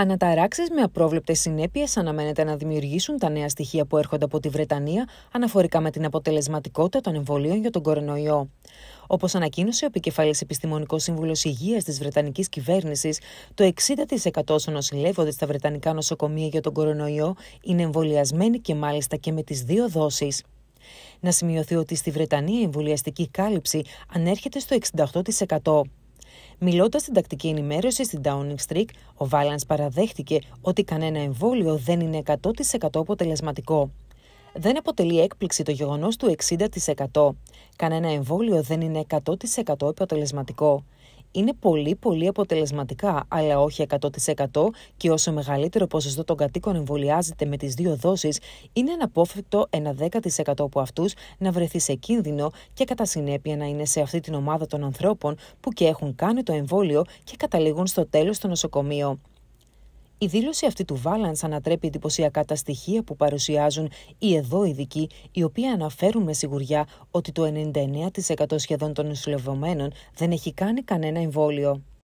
Αναταράξεις με απρόβλεπτες συνέπειες αναμένεται να δημιουργήσουν τα νέα στοιχεία που έρχονται από τη Βρετανία αναφορικά με την αποτελεσματικότητα των εμβολίων για τον κορονοϊό. Όπως ανακοίνωσε ο επικεφαλής επιστημονικός σύμβουλος Υγείας της Βρετανικής κυβέρνησης, το 60% όσων νοσηλεύονται στα Βρετανικά νοσοκομεία για τον κορονοϊό είναι εμβολιασμένοι και μάλιστα και με τις δύο δόσεις. Να σημειωθεί ότι στη Βρετανία η εμβολιαστική κάλυψη ανέρχεται στο 68%. Μιλώντα στην τακτική ενημέρωση στην Downing Street, ο Βάλαν παραδέχτηκε ότι κανένα εμβόλιο δεν είναι 100% αποτελεσματικό. Δεν αποτελεί έκπληξη το γεγονός του 60%. Κανένα εμβόλιο δεν είναι 100% αποτελεσματικό είναι πολύ πολύ αποτελεσματικά, αλλά όχι 100% και όσο μεγαλύτερο ποσοστό των κατοίκων εμβολιάζεται με τις δύο δόσεις, είναι αναπόφευκτο ένα 10% από αυτούς να βρεθεί σε κίνδυνο και κατά συνέπεια να είναι σε αυτή την ομάδα των ανθρώπων που και έχουν κάνει το εμβόλιο και καταλήγουν στο τέλος στο νοσοκομείο. Η δήλωση αυτή του Βάλαντ ανατρέπει εντυπωσιακά τα στοιχεία που παρουσιάζουν οι εδώ ειδικοί, οι οποίοι αναφέρουν με σιγουριά ότι το 99% σχεδόν των νοσηλευμένων δεν έχει κάνει κανένα εμβόλιο.